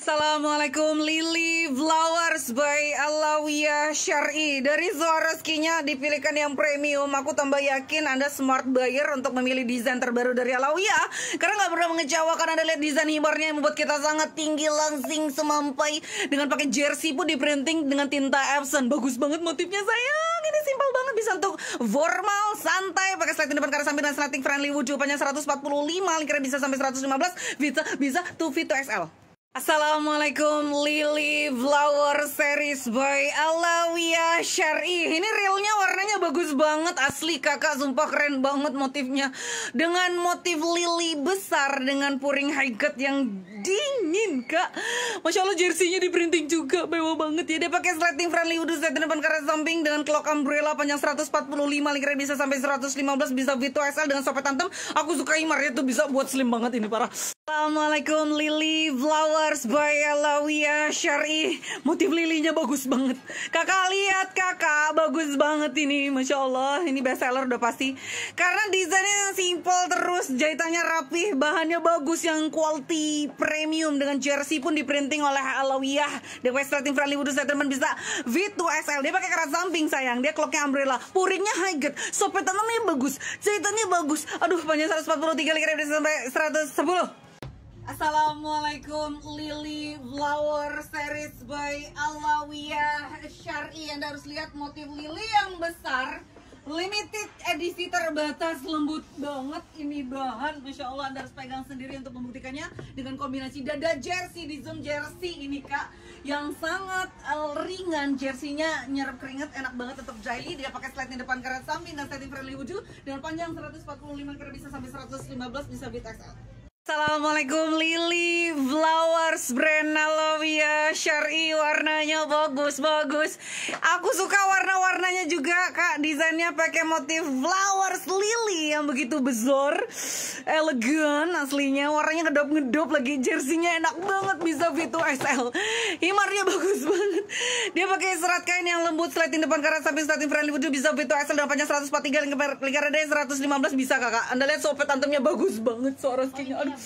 Assalamualaikum Lily Flowers by Alawiyah Syari Dari suara skinnya dipilihkan yang premium Aku tambah yakin Anda smart buyer untuk memilih desain terbaru dari Alawiyah Karena gak pernah mengecewakan Anda lihat desain himarnya yang membuat kita sangat tinggi langsing semampai Dengan pakai jersey pun di printing dengan tinta Epson Bagus banget motifnya sayang Ini simpel banget bisa untuk formal, santai Pakai slide depan karena samping dan sliding friendly wujud Panjang 145, lingkaran bisa sampai 115 Bisa, bisa, 2 feet to XL Assalamualaikum Lily Vlower Series by Alawia Syari. Ini realnya warnanya bagus banget asli kakak sumpah keren banget motifnya. Dengan motif lili besar dengan puring high cut yang dingin kak. Masya Allah jersinya di printing juga bawa banget ya. Dia pakai sleting friendly udah set depan karet samping dengan clock umbrella panjang 145 lingkaran bisa sampai 115 bisa Vito XL dengan sopet tantem. Aku suka Imar itu bisa buat slim banget ini parah. Assalamualaikum Lily Flowers by Alawia Syari. Motif motif lilinya bagus banget. Kakak lihat kakak, bagus banget ini. Masya Allah, ini best seller udah pasti. Karena desainnya yang simple terus, jahitannya rapih, bahannya bagus yang quality premium dengan jersey pun di printing oleh Alawiyah. The West Latin Friendly Wudhu Settlement bisa V2SL. Dia pakai kerat samping sayang, dia kloknya umbrella, puringnya high grade, sopet bagus, jahitannya bagus. Aduh, panjang 143 kali sampai 110. Assalamualaikum Lily Flower Series by Alawiyah Syari Anda harus lihat motif lili yang besar Limited edisi terbatas lembut banget ini bahan Masya Allah Anda harus pegang sendiri untuk membuktikannya Dengan kombinasi dada jersey di zoom jersey ini kak Yang sangat eh, ringan jersinya nyerap keringat enak banget tetap jahili Dia pakai slide depan karet samping dan setting friendly wujud Dan panjang 145 kira bisa sampai 115 bisa bit XL Assalamualaikum Lily Flowers brand Alovia Syari warnanya bagus bagus Aku suka warna-warnanya juga Kak desainnya pakai motif flowers lili yang begitu besar elegan aslinya warnanya ngedop ngedop lagi jersinya enak banget bisa V2 XL himarnya bagus banget dia pakai serat kain yang lembut sleting depan karena samping sleting friendly wujud bisa V2 XL dan panjang 143 lingkar ada 115 bisa kakak anda lihat sopet antemnya bagus banget suara skinnya aduh